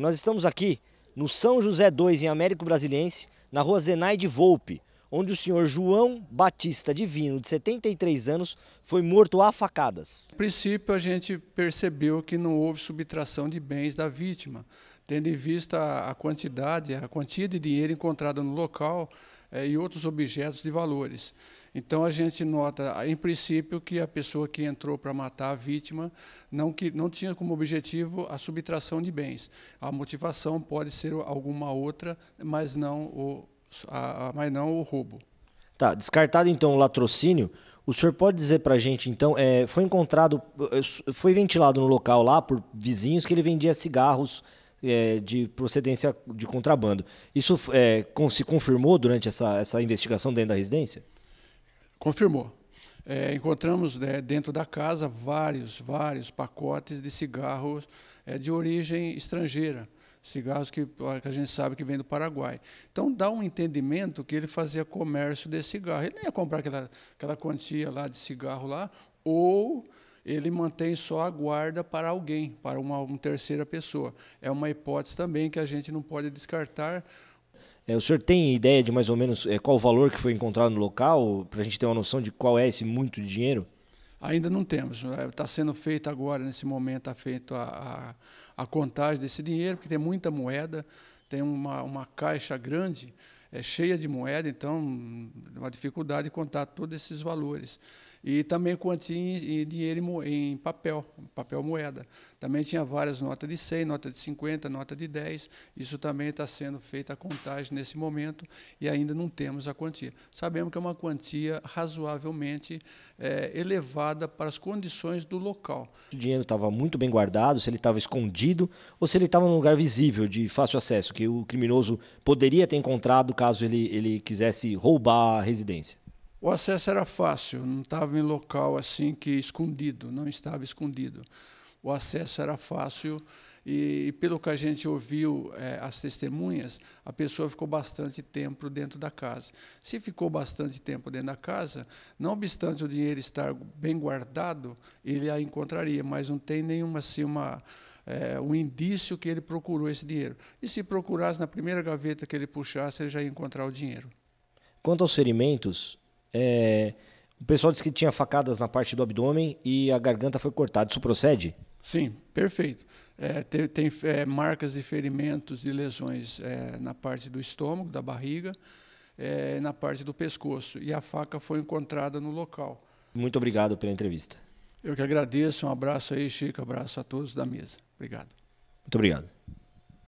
Nós estamos aqui no São José 2, em Américo Brasiliense, na rua Zenaide Volpe onde o senhor João Batista Divino, de 73 anos, foi morto a facadas. A princípio, a gente percebeu que não houve subtração de bens da vítima, tendo em vista a quantidade, a quantia de dinheiro encontrada no local eh, e outros objetos de valores. Então, a gente nota, em princípio, que a pessoa que entrou para matar a vítima não, que, não tinha como objetivo a subtração de bens. A motivação pode ser alguma outra, mas não o a, ah, a, ah, mas não o roubo. Tá, descartado então o latrocínio, o senhor pode dizer para a gente, então, é, foi encontrado, é, foi ventilado no local lá por vizinhos que ele vendia cigarros é, de procedência de contrabando. Isso é, com, se confirmou durante essa, essa investigação dentro da residência? Confirmou é, encontramos né, dentro da casa vários, vários pacotes de cigarros é, de origem estrangeira, cigarros que, que, a gente sabe que vem do Paraguai. Então dá um entendimento que ele fazia comércio de cigarro. Ele não ia comprar aquela, aquela quantia lá de cigarro lá, ou ele mantém só a guarda para alguém, para uma, uma terceira pessoa. É uma hipótese também que a gente não pode descartar é, o senhor tem ideia de mais ou menos é, qual o valor que foi encontrado no local, para a gente ter uma noção de qual é esse muito dinheiro? Ainda não temos. Está é, sendo feita agora, nesse momento, está feita a, a, contagem desse dinheiro, porque tem muita moeda, tem uma, uma caixa grande, é cheia de moeda, então hum, uma dificuldade de contar todos esses valores. E também quantia em, em dinheiro em papel, papel moeda. Também tinha várias notas de 100, nota de 50, nota de 10. Isso também está sendo feita a contagem nesse momento e ainda não temos a quantia. Sabemos que é uma quantia razoavelmente é, elevada adequada para as condições do local. O dinheiro estava muito bem guardado, se ele estava escondido ou se ele estava num lugar visível, de fácil acesso, que o criminoso poderia ter encontrado caso ele, ele quisesse roubar a residência. O acesso era fácil, não estava em local assim que escondido, não estava escondido o acesso era fácil e, e pelo que a gente ouviu é, as testemunhas, a pessoa ficou bastante tempo dentro da casa. Se ficou bastante tempo dentro da casa, não obstante o dinheiro estar bem guardado, ele a encontraria, mas não tem nenhuma assim, uma é, um indício que ele procurou esse dinheiro. E se procurasse na primeira gaveta que ele puxasse, ele já ia encontrar o dinheiro. Quanto aos ferimentos, é, o pessoal disse que tinha facadas na parte do abdômen e a garganta foi cortada. Isso procede? Sim, perfeito. É, tem, tem é, marcas de ferimentos e lesões é, na parte do estômago, da barriga, é, na parte do pescoço. E a faca foi encontrada no local. Muito obrigado pela entrevista. Eu que agradeço. Um abraço aí, Chico. Um abraço a todos da mesa. Obrigado. Muito obrigado.